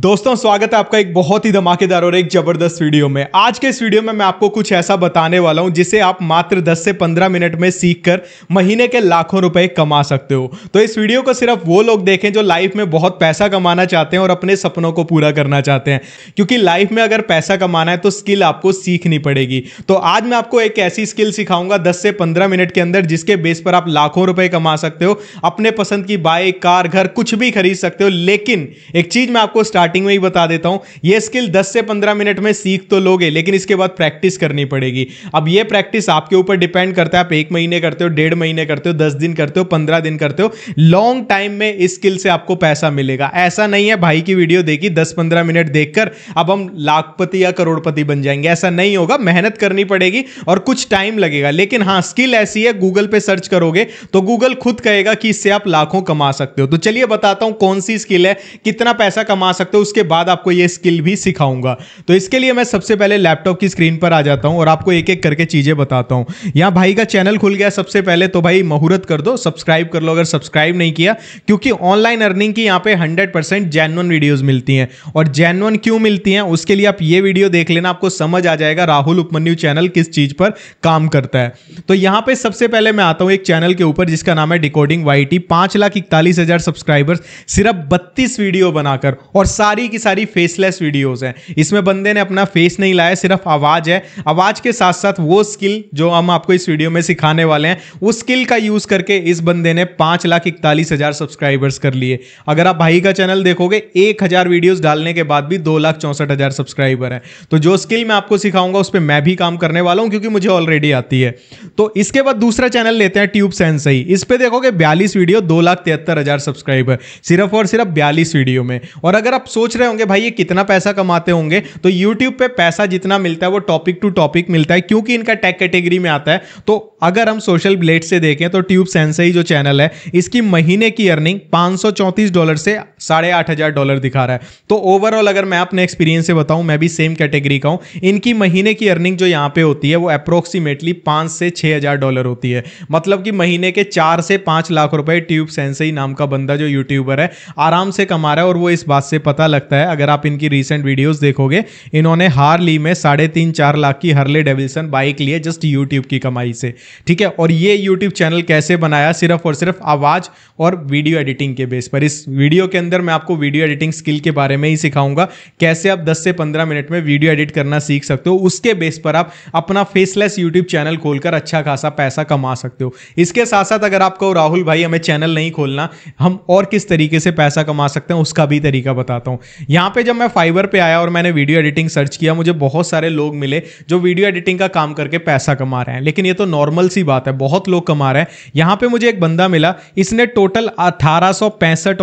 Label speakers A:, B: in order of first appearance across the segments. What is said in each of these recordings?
A: दोस्तों स्वागत है आपका एक बहुत ही धमाकेदार और एक जबरदस्त वीडियो में आज के इस वीडियो में मैं आपको कुछ ऐसा बताने वाला हूं जिसे आप मात्र 10 से 15 मिनट में सीखकर महीने के लाखों रुपए कमा सकते हो तो इस वीडियो को सिर्फ वो लोग देखें जो लाइफ में बहुत पैसा कमाना चाहते हैं और अपने सपनों को पूरा करना चाहते हैं क्योंकि लाइफ में अगर पैसा कमाना है तो स्किल आपको सीखनी पड़ेगी तो आज मैं आपको एक ऐसी स्किल सिखाऊंगा दस से पंद्रह मिनट के अंदर जिसके बेस पर आप लाखों रुपए कमा सकते हो अपने पसंद की बाइक कार घर कुछ भी खरीद सकते हो लेकिन एक चीज मैं आपको स्टार्ट स्टार्टिंग में ही बता देता हूं ये स्किल 10 से 15 मिनट में सीख तो लोगे लेकिन इसके बाद प्रैक्टिस करनी पड़ेगी अब ये प्रैक्टिस आपके ऊपर डिपेंड करता है आप एक महीने करते हो डेढ़ महीने करते हो दस दिन करते हो पंद्रह दिन करते हो लॉन्ग टाइम में इस स्किल से आपको पैसा मिलेगा ऐसा नहीं है भाई की वीडियो देखी दस पंद्रह मिनट देखकर अब हम लाखपति या करोड़पति बन जाएंगे ऐसा नहीं होगा मेहनत करनी पड़ेगी और कुछ टाइम लगेगा लेकिन हाँ स्किल ऐसी है गूगल पे सर्च करोगे तो गूगल खुद कहेगा कि इससे आप लाखों कमा सकते हो तो चलिए बताता हूं कौन सी स्किल है कितना पैसा कमा सकते सकते हो उसके बाद आपको ये स्किल भी सिखाऊंगा तो इसके लिए मैं सबसे पहले लैपटॉप की स्क्रीन पर आ जाता हूँ और आपको एक एक करके चीज़ें बताता हूँ यहाँ भाई का चैनल खुल गया सबसे पहले तो भाई मुहूर्त कर दो सब्सक्राइब कर लो अगर सब्सक्राइब नहीं किया क्योंकि ऑनलाइन अर्निंग की यहाँ पे हंड्रेड परसेंट जैनवन वीडियोज मिलती हैं और जैनवन क्यों मिलती हैं उसके लिए आप ये वीडियो देख लेना आपको समझ आ जाएगा राहुल उपमन्यू चैनल किस चीज़ पर काम करता है तो यहाँ पे सबसे पहले मैं आता हूँ एक चैनल के ऊपर जिसका नाम है डिकोडिंग वाई टी लाख इकतालीस हज़ार सब्सक्राइबर्स सिर्फ बत्तीस वीडियो बनाकर और सारी की सारी फेसलेस वीडियोस हैं इसमें बंदे ने अपना फेस नहीं लाया सिर्फ आवाज़ है आवाज़ के साथ साथ वो स्किल जो हम आपको इस वीडियो में सिखाने वाले हैं उस स्किल का यूज़ करके इस बंदे ने पांच लाख इकतालीस हज़ार सब्सक्राइबर्स कर लिए अगर आप भाई का चैनल देखोगे एक हज़ार वीडियोज़ डालने के बाद भी दो लाख चौंसठ हज़ार सब्सक्राइबर है तो जो स्किल मैं आपको सिखाऊंगा उस पर मैं भी काम करने वाला हूँ क्योंकि मुझे ऑलरेडी आती है तो इसके बाद दूसरा चैनल लेते हैं ट्यूब ही इस पर देखोगे बयालीस वीडियो दो लाख तिहत्तर हज़ार सब्सक्राइबर सिर्फ और सिर्फ बयालीस वीडियो में और अगर आप सोच रहे होंगे भाई ये कितना पैसा कमाते होंगे तो यूट्यूब पे पैसा जितना मिलता है वो टॉपिक टू टॉपिक मिलता है क्योंकि इनका टेक कैटेगरी में आता है तो अगर हम सोशल ब्लेड से देखें तो ट्यूब सेंसई जो चैनल है इसकी महीने की अर्निंग पाँच डॉलर से साढ़े आठ हज़ार डॉलर दिखा रहा है तो ओवरऑल अगर मैं अपने एक्सपीरियंस से बताऊं मैं भी सेम कैटेगरी का हूँ इनकी महीने की अर्निंग जो यहाँ पे होती है वो अप्रोक्सीमेटली पाँच से छः हज़ार डॉलर होती है मतलब कि महीने के चार से पाँच लाख रुपए ट्यूब सेंसई नाम का बंदा जो यूट्यूबर है आराम से कमा रहा है और वो इस बात से पता लगता है अगर आप इनकी रिसेंट वीडियोज़ देखोगे इन्होंने हार ली में साढ़े तीन चार लाख की हरले डेविल्सन बाइक लिए जस्ट यूट्यूब की कमाई से ठीक है और ये यूट्यूब चैनल कैसे बनाया सिर्फ और सिर्फ आवाज़ और वीडियो एडिटिंग के बेस पर इस वीडियो के अंदर मैं आपको वीडियो एडिटिंग स्किल के बारे में ही सिखाऊंगा कैसे आप 10 से 15 मिनट में वीडियो एडिट करना सीख सकते हो उसके बेस पर आप अपना फेसलेस यूट्यूब चैनल खोलकर अच्छा खासा पैसा कमा सकते हो इसके साथ साथ अगर आपको राहुल भाई हमें चैनल नहीं खोलना हम और किस तरीके से पैसा कमा सकते हैं उसका भी तरीका बताता हूं यहां पर जब मैं फाइबर पर आया और मैंने वीडियो एडिटिंग सर्च किया मुझे बहुत सारे लोग मिले जो वीडियो एडिटिंग का काम करके पैसा कमा रहे हैं लेकिन ये तो नॉर्मल नॉर्मल सी बात है बहुत लोग कमा रहे हैं यहाँ पे मुझे एक बंदा मिला इसने टोटल अठारह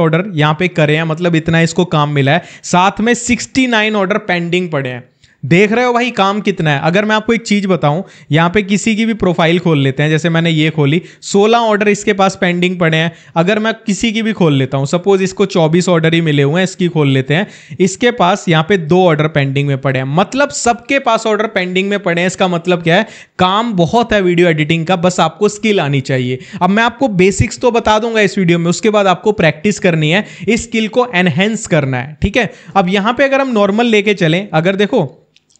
A: ऑर्डर यहाँ पे करे हैं मतलब इतना इसको काम मिला है साथ में सिक्सटी ऑर्डर पेंडिंग पड़े हैं देख रहे हो भाई काम कितना है अगर मैं आपको एक चीज बताऊं यहां पे किसी की भी प्रोफाइल खोल लेते हैं जैसे मैंने ये खोली 16 ऑर्डर इसके पास पेंडिंग पड़े हैं अगर मैं किसी की भी खोल लेता हूं सपोज इसको 24 ऑर्डर ही मिले हुए हैं इसकी खोल लेते हैं इसके पास यहां पे दो ऑर्डर पेंडिंग में पड़े हैं मतलब सबके पास ऑर्डर पेंडिंग में पड़े हैं इसका मतलब क्या है काम बहुत है वीडियो एडिटिंग का बस आपको स्किल आनी चाहिए अब मैं आपको बेसिक्स तो बता दूंगा इस वीडियो में उसके बाद आपको प्रैक्टिस करनी है इस स्किल को एनहेंस करना है ठीक है अब यहां पर अगर हम नॉर्मल लेके चले अगर देखो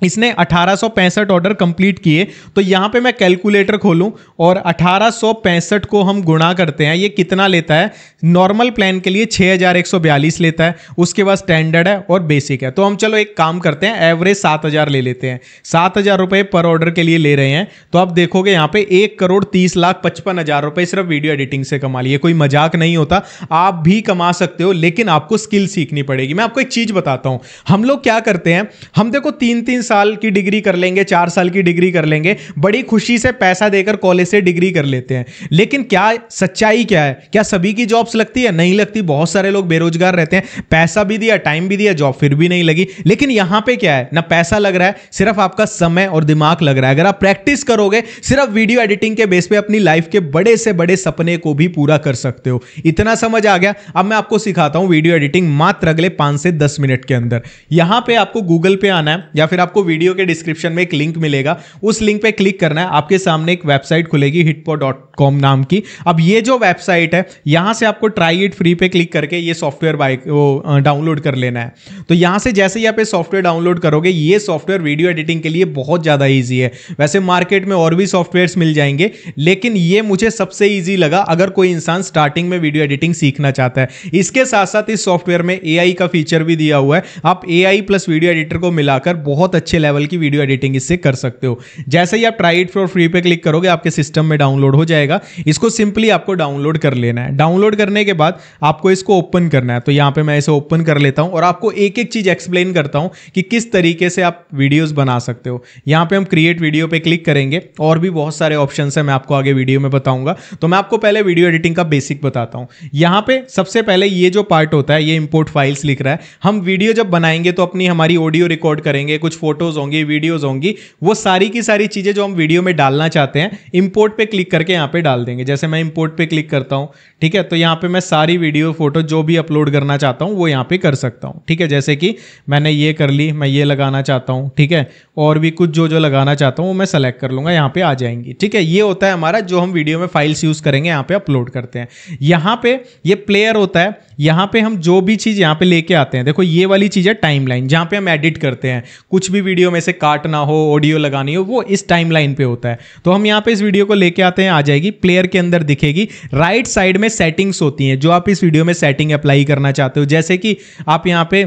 A: इसने 1865 ऑर्डर कंप्लीट किए तो यहाँ पे मैं कैलकुलेटर खोलूँ और 1865 को हम गुणा करते हैं ये कितना लेता है नॉर्मल प्लान के लिए 6142 लेता है उसके बाद स्टैंडर्ड है और बेसिक है तो हम चलो एक काम करते हैं एवरेज 7000 ले लेते हैं सात हज़ार रुपए पर ऑर्डर के लिए ले रहे हैं तो आप देखोगे यहाँ पे एक करोड़ तीस लाख पचपन हज़ार सिर्फ वीडियो एडिटिंग से कमा लिए कोई मजाक नहीं होता आप भी कमा सकते हो लेकिन आपको स्किल सीखनी पड़ेगी मैं आपको एक चीज़ बताता हूँ हम लोग क्या करते हैं हम देखो तीन तीन साल की डिग्री कर लेंगे चार साल की डिग्री कर लेंगे बड़ी खुशी से पैसा देकर कॉलेज से डिग्री कर लेते हैं लेकिन क्या सच्चाई क्या है क्या सभी की जॉब्स लगती है नहीं लगती बहुत सारे लोग बेरोजगार रहते हैं पैसा भी दिया टाइम भी दिया जॉब फिर भी नहीं लगी लेकिन यहां पर क्या है ना पैसा लग रहा है सिर्फ आपका समय और दिमाग लग रहा है अगर आप प्रैक्टिस करोगे सिर्फ वीडियो एडिटिंग के बेस पर अपनी लाइफ के बड़े से बड़े सपने को भी पूरा कर सकते हो इतना समझ आ गया अब मैं आपको सिखाता हूं वीडियो एडिटिंग मात्र अगले पांच से दस मिनट के अंदर यहां पे आपको गूगल पे आना है या फिर आप आपको वीडियो के डिस्क्रिप्शन में एक लिंक मिलेगा उस लिंक पे क्लिक करना है आपके सामने एक वेबसाइट खुलेगी हिटपो डॉट कॉम नाम की अब ये जो वेबसाइट है यहां से आपको ट्राई इट फ्री पे क्लिक करके ये सॉफ्टवेयर बाइक वो डाउनलोड कर लेना है तो यहां से जैसे ही आप सॉफ्टवेयर डाउनलोड करोगे ये सॉफ्टवेयर वीडियो एडिटिंग के लिए बहुत ज़्यादा ईजी है वैसे मार्केट में और भी सॉफ्टवेयर मिल जाएंगे लेकिन ये मुझे सबसे ईजी लगा अगर कोई इंसान स्टार्टिंग में वीडियो एडिटिंग सीखना चाहता है इसके साथ साथ इस सॉफ्टवेयर में ए का फीचर भी दिया हुआ है आप ए प्लस वीडियो एडिटर को मिलाकर बहुत अच्छे लेवल की वीडियो एडिटिंग इससे कर सकते हो जैसे ही आप ट्राई इट फॉर फ्री पे क्लिक करोगे आपके सिस्टम में डाउनलोड हो जाएगा जाएगा इसको सिंपली आपको डाउनलोड कर लेना है डाउनलोड करने के बाद आपको इसको ओपन करना है तो यहां पे मैं इसे ओपन कर लेता हूं और आपको एक एक चीज़ एक्सप्लेन करता हूं कि किस तरीके से आप वीडियोस बना सकते हो यहां पे हम क्रिएट वीडियो पे क्लिक करेंगे और भी बहुत सारे ऑप्शन है मैं आपको आगे वीडियो में बताऊंगा तो मैं आपको पहले वीडियो एडिटिंग का बेसिक बताता हूं यहां पर सबसे पहले ये जो पार्ट होता है ये इंपोर्ट फाइल्स लिख रहा है हम वीडियो जब बनाएंगे तो अपनी हमारी ऑडियो रिकॉर्ड करेंगे कुछ फोटोज होंगी वीडियोज होंगी वो सारी की सारी चीज़ें जो हम वीडियो में डालना चाहते हैं इंपोर्ट पे क्लिक करके यहाँ पे डाल देंगे जैसे मैं इंपोर्ट पे क्लिक करता हूँ ठीक है तो यहाँ पे मैं सारी वीडियो फोटो जो भी अपलोड करना चाहता हूँ वो यहाँ पे कर सकता हूँ ठीक है जैसे कि मैंने ये कर ली मैं ये लगाना चाहता हूँ ठीक है और भी कुछ जो जो लगाना चाहता हूँ वो मैं सेलेक्ट कर लूँगा यहाँ पर आ जाएंगी ठीक है ये होता है हमारा जो हम वीडियो में फाइल्स यूज़ करेंगे यहाँ पर अपलोड करते हैं यहाँ पर ये प्लेयर होता है यहाँ पे हम जो भी चीज़ यहाँ पे लेके आते हैं देखो ये वाली चीज़ है टाइमलाइन जहाँ पे हम एडिट करते हैं कुछ भी वीडियो में से काटना हो ऑडियो लगानी हो वो इस टाइमलाइन पे होता है तो हम यहाँ पे इस वीडियो को लेके आते हैं आ जाएगी जाएगी प्लेयर के अंदर दिखेगी राइट साइड में सेटिंग्स होती हैं जो आप इस वीडियो में सेटिंग अप्लाई करना चाहते हो जैसे कि आप यहाँ पे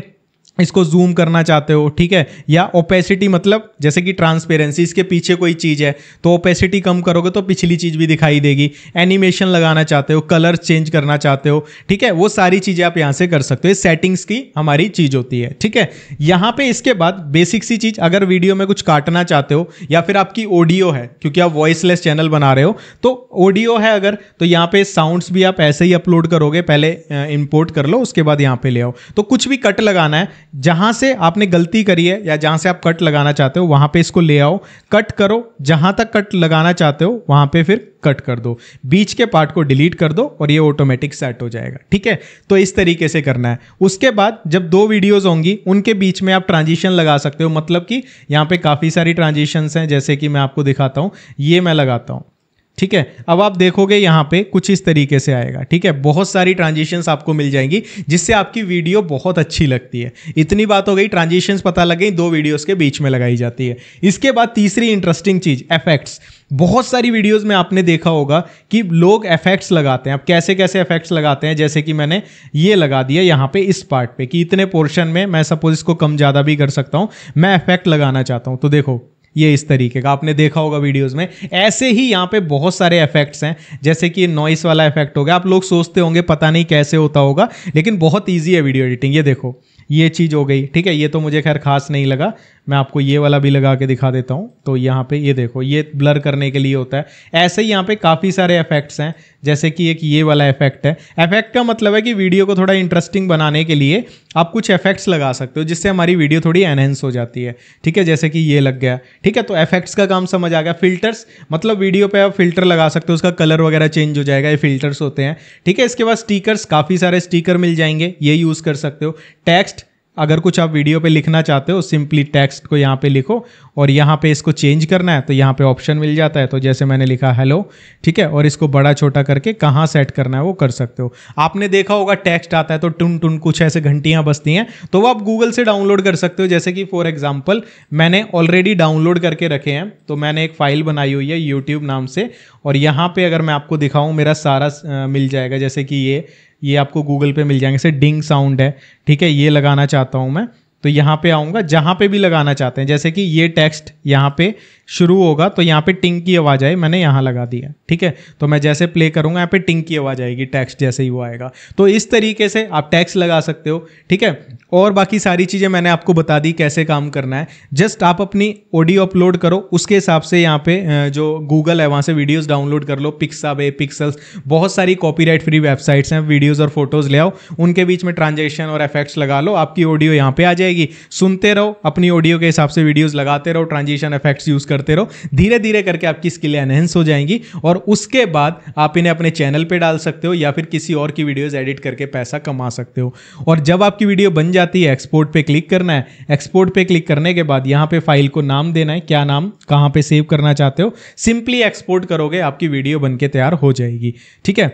A: इसको जूम करना चाहते हो ठीक है या ओपेसिटी मतलब जैसे कि ट्रांसपेरेंसी इसके पीछे कोई चीज़ है तो ओपेसिटी कम करोगे तो पिछली चीज़ भी दिखाई देगी एनिमेशन लगाना चाहते हो कलर चेंज करना चाहते हो ठीक है वो सारी चीज़ें आप यहाँ से कर सकते हो सेटिंग्स की हमारी चीज़ होती है ठीक है यहाँ पे इसके बाद बेसिक सी चीज़ अगर वीडियो में कुछ काटना चाहते हो या फिर आपकी ऑडियो है क्योंकि आप वॉइसलेस चैनल बना रहे हो तो ऑडियो है अगर तो यहाँ पे साउंडस भी आप ऐसे ही अपलोड करोगे पहले इम्पोर्ट कर लो उसके बाद यहाँ पे ले आओ तो कुछ भी कट लगाना है जहां से आपने गलती करी है या जहां से आप कट लगाना चाहते हो वहां पे इसको ले आओ कट करो जहां तक कट लगाना चाहते हो वहां पे फिर कट कर दो बीच के पार्ट को डिलीट कर दो और ये ऑटोमेटिक सेट हो जाएगा ठीक है तो इस तरीके से करना है उसके बाद जब दो वीडियोस होंगी उनके बीच में आप ट्रांजिशन लगा सकते हो मतलब कि यहां पे काफ़ी सारी ट्रांजिशंस हैं जैसे कि मैं आपको दिखाता हूं ये मैं लगाता हूं ठीक है अब आप देखोगे यहाँ पे कुछ इस तरीके से आएगा ठीक है बहुत सारी ट्रांजिशंस आपको मिल जाएंगी जिससे आपकी वीडियो बहुत अच्छी लगती है इतनी बात हो गई ट्रांजिशंस पता लग गई दो वीडियोस के बीच में लगाई जाती है इसके बाद तीसरी इंटरेस्टिंग चीज एफेक्ट्स बहुत सारी वीडियोस में आपने देखा होगा कि लोग इफेक्ट्स लगाते हैं अब कैसे कैसे इफेक्ट्स लगाते हैं जैसे कि मैंने ये लगा दिया यहाँ पे इस पार्ट पे कि इतने पोर्शन में मैं सपोज इसको कम ज़्यादा भी कर सकता हूँ मैं इफेक्ट लगाना चाहता हूँ तो देखो ये इस तरीके का आपने देखा होगा वीडियोस में ऐसे ही यहाँ पे बहुत सारे इफेक्ट्स हैं जैसे कि नॉइस वाला इफेक्ट हो गया आप लोग सोचते होंगे पता नहीं कैसे होता होगा लेकिन बहुत ईजी है वीडियो एडिटिंग ये देखो ये चीज़ हो गई ठीक है ये तो मुझे खैर खास नहीं लगा मैं आपको ये वाला भी लगा के दिखा देता हूँ तो यहाँ पे ये देखो ये ब्लर करने के लिए होता है ऐसे ही यहाँ पे काफ़ी सारे इफेक्ट्स हैं जैसे कि एक ये वाला इफेक्ट है इफेक्ट का मतलब है कि वीडियो को थोड़ा इंटरेस्टिंग बनाने के लिए आप कुछ इफेक्ट्स लगा सकते हो जिससे हमारी वीडियो थोड़ी एनहेंस हो जाती है ठीक है जैसे कि ये लग गया ठीक है तो इफेक्ट्स का काम समझ आ गया फिल्टर्स मतलब वीडियो पर आप फिल्टर लगा सकते हो उसका कलर वगैरह चेंज हो जाएगा ये फिल्टर्स होते हैं ठीक है इसके बाद स्टीकर्स काफ़ी सारे स्टीकर मिल जाएंगे ये यूज़ कर सकते हो टेक्स्ट अगर कुछ आप वीडियो पे लिखना चाहते हो सिंपली टेक्स्ट को यहाँ पे लिखो और यहाँ पे इसको चेंज करना है तो यहाँ पे ऑप्शन मिल जाता है तो जैसे मैंने लिखा हेलो ठीक है और इसको बड़ा छोटा करके कहाँ सेट करना है वो कर सकते हो आपने देखा होगा टेक्स्ट आता है तो टुन टुन कुछ ऐसे घंटियाँ बसती हैं तो वो आप गूगल से डाउनलोड कर सकते हो जैसे कि फॉर एग्जाम्पल मैंने ऑलरेडी डाउनलोड करके रखे हैं तो मैंने एक फाइल बनाई हुई है यूट्यूब नाम से और यहाँ पर अगर मैं आपको दिखाऊँ मेरा सारा मिल जाएगा जैसे कि ये ये आपको गूगल पे मिल जाएंगे जैसे डिंग साउंड है ठीक है ये लगाना चाहता हूँ मैं तो यहाँ पे आऊँगा जहाँ पे भी लगाना चाहते हैं जैसे कि ये टेक्स्ट यहाँ पे शुरू होगा तो यहाँ पे टिंग की आवाज़ आई मैंने यहाँ लगा दिया ठीक है तो मैं जैसे प्ले करूँगा यहाँ पे टिंग की आवाज़ आएगी टैक्स जैसे ही वो आएगा तो इस तरीके से आप टैक्स लगा सकते हो ठीक है और बाकी सारी चीज़ें मैंने आपको बता दी कैसे काम करना है जस्ट आप अपनी ऑडियो अपलोड करो उसके हिसाब से यहाँ पे जो गूगल है वहाँ से वीडियोज़ डाउनलोड कर लो पिक्साब पिक्सल्स बहुत सारी कॉपी फ्री वेबसाइट्स हैं वीडियोज़ और फोटोज़ ले आओ उनके बीच में ट्रांजेक्शन और इफेक्ट्स लगा लो आपकी ऑडियो यहाँ पर आ जाएगी सुनते रहो अपनी ऑडियो के हिसाब से वीडियोज़ लगाते रहो ट्रांजेक्शन इफेक्ट्स यूज़ कर करते रहो धीरे धीरे करके आपकी स्किलें एनहेंस हो जाएंगी और उसके बाद आप इन्हें अपने चैनल पर डाल सकते हो या फिर किसी और की वीडियोज़ एडिट करके पैसा कमा सकते हो और जब आपकी वीडियो बन जाती है एक्सपोर्ट पर क्लिक करना है एक्सपोर्ट पर क्लिक करने के बाद यहाँ पर फाइल को नाम देना है क्या नाम कहाँ पर सेव करना चाहते हो सिंपली एक्सपोर्ट करोगे आपकी वीडियो बन के तैयार हो जाएगी ठीक है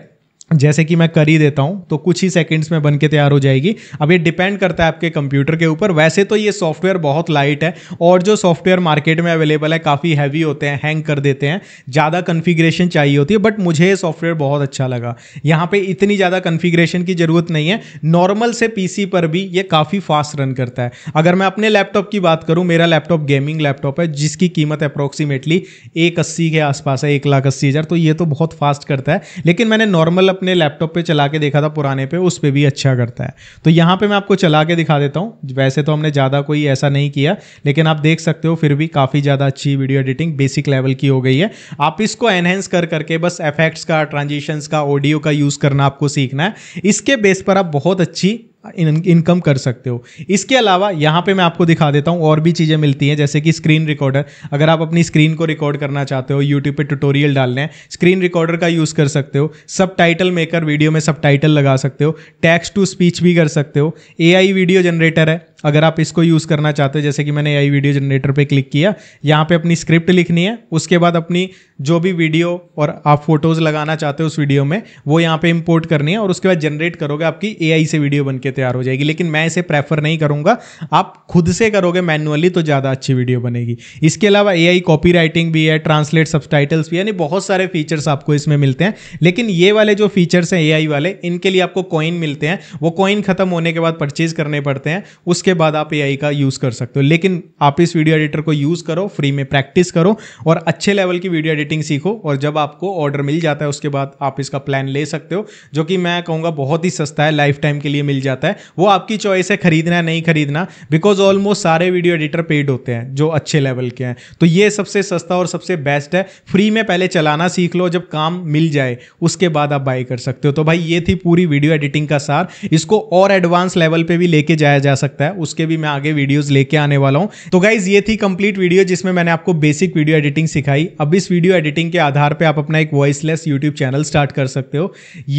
A: जैसे कि मैं कर ही देता हूँ तो कुछ ही सेकंड्स में बन के तैयार हो जाएगी अब ये डिपेंड करता है आपके कंप्यूटर के ऊपर वैसे तो ये सॉफ्टवेयर बहुत लाइट है और जो सॉफ्टवेयर मार्केट में अवेलेबल है काफ़ी हैवी होते हैं हैंग कर देते हैं ज़्यादा कन्फिग्रेशन चाहिए होती है बट मुझे ये सॉफ्टवेयर बहुत अच्छा लगा यहाँ पर इतनी ज़्यादा कन्फिग्रेशन की ज़रूरत नहीं है नॉर्मल से पी पर भी ये काफ़ी फास्ट रन करता है अगर मैं अपने लैपटॉप की बात करूँ मेरा लैपटॉप गेमिंग लैपटॉप है जिसकी कीमत अप्रोक्सीमेटली एक अस्सी के आसपास है एक लाख अस्सी हज़ार तो ये तो बहुत फास्ट करता है लेकिन मैंने नॉर्मल अपने अपने लैपटॉप पे चला के देखा था पुराने पे उस पर भी अच्छा करता है तो यहाँ पे मैं आपको चला के दिखा देता हूँ वैसे तो हमने ज़्यादा कोई ऐसा नहीं किया लेकिन आप देख सकते हो फिर भी काफ़ी ज़्यादा अच्छी वीडियो एडिटिंग बेसिक लेवल की हो गई है आप इसको एनहेंस कर करके बस एफेक्ट्स का ट्रांजिशंस का ऑडियो का यूज़ करना आपको सीखना है इसके बेस पर आप बहुत अच्छी इनकम कर सकते हो इसके अलावा यहाँ पे मैं आपको दिखा देता हूँ और भी चीज़ें मिलती हैं जैसे कि स्क्रीन रिकॉर्डर अगर आप अपनी स्क्रीन को रिकॉर्ड करना चाहते हो यूट्यूब पे ट्यूटोरियल डालने हैं स्क्रीन रिकॉर्डर का यूज़ कर सकते हो सब टाइटल मेकर वीडियो में सब टाइटल लगा सकते हो टैक्स टू स्पीच भी कर सकते हो ए वीडियो जनरेटर है अगर आप इसको यूज़ करना चाहते हो जैसे कि मैंने आई वीडियो जनरेटर पे क्लिक किया यहाँ पे अपनी स्क्रिप्ट लिखनी है उसके बाद अपनी जो भी वीडियो और आप फोटोज़ लगाना चाहते हो उस वीडियो में वो यहाँ पे इम्पोर्ट करनी है और उसके बाद जनरेट करोगे आपकी ए से वीडियो बन तैयार हो जाएगी लेकिन मैं इसे प्रेफर नहीं करूँगा आप खुद से करोगे मैनुअली तो ज़्यादा अच्छी वीडियो बनेगी इसके अलावा ए आई कॉपी राइटिंग भी है ट्रांसलेट सब भी यानी बहुत सारे फीचर्स आपको इसमें मिलते हैं लेकिन ये वाले जो फीचर्स हैं ए वाले इनके लिए आपको कॉइन मिलते हैं वो कॉइन खत्म होने के बाद परचेज करने पड़ते हैं उसके बाद आप ए का यूज़ कर सकते हो लेकिन आप इस वीडियो एडिटर को यूज़ करो फ्री में प्रैक्टिस करो और अच्छे लेवल की वीडियो एडिटिंग सीखो और जब आपको ऑर्डर मिल जाता है उसके बाद आप इसका प्लान ले सकते हो जो कि मैं कहूँगा बहुत ही सस्ता है लाइफ टाइम के लिए मिल जाता है वो आपकी चॉइस है खरीदना है नहीं खरीदना बिकॉज ऑलमोस्ट सारे वीडियो एडिटर पेड होते हैं जो अच्छे लेवल के हैं तो ये सबसे सस्ता और सबसे बेस्ट है फ्री में पहले चलाना सीख लो जब काम मिल जाए उसके बाद आप बाई कर सकते हो तो भाई ये थी पूरी वीडियो एडिटिंग का सार इसको और एडवांस लेवल पे भी लेके जाया जा सकता है उसके भी मैं आगे वीडियोस लेके आने वाला हूँ तो गाइज ये थी कंप्लीट वीडियो जिसमें मैंने आपको बेसिक वीडियो एडिटिंग सिखाई अब इस वीडियो एडिटिंग के आधार पर आप अपना एक वॉइसलेस यूट्यूब चैनल स्टार्ट कर सकते हो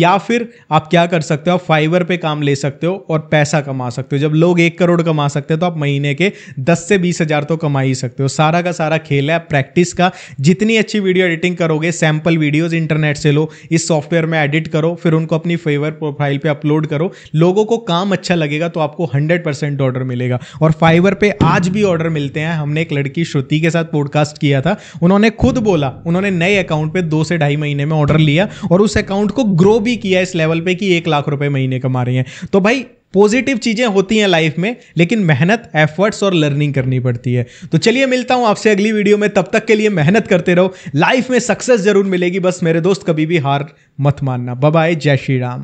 A: या फिर आप क्या कर सकते हो आप फाइवर पे काम ले सकते हो और पैसा कमा सकते हो जब लोग एक करोड़ कमा सकते हैं तो आप महीने के दस से बीस हजार तो कमा ही सकते हो सारा का सारा खेल है प्रैक्टिस का जितनी अच्छी वीडियो एडिटिंग करोगे सैंपल वीडियोस इंटरनेट से लो इस सॉफ्टवेयर में एडिट करो फिर उनको अपनी फेवर प्रोफाइल पे अपलोड करो लोगों को काम अच्छा लगेगा तो आपको हंड्रेड परसेंट ऑर्डर मिलेगा और फाइवर पे आज भी ऑर्डर मिलते हैं हमने एक लड़की श्रुति के साथ पॉडकास्ट किया था उन्होंने खुद बोला उन्होंने नए अकाउंट पे दो से ढाई महीने में ऑर्डर लिया और उस अकाउंट को ग्रो भी किया इस लेवल पे कि एक लाख रुपए महीने कमा रही हैं तो भाई पॉजिटिव चीजें होती हैं लाइफ में लेकिन मेहनत एफर्ट्स और लर्निंग करनी पड़ती है तो चलिए मिलता हूं आपसे अगली वीडियो में तब तक के लिए मेहनत करते रहो लाइफ में सक्सेस जरूर मिलेगी बस मेरे दोस्त कभी भी हार मत मानना बाय जय श्री राम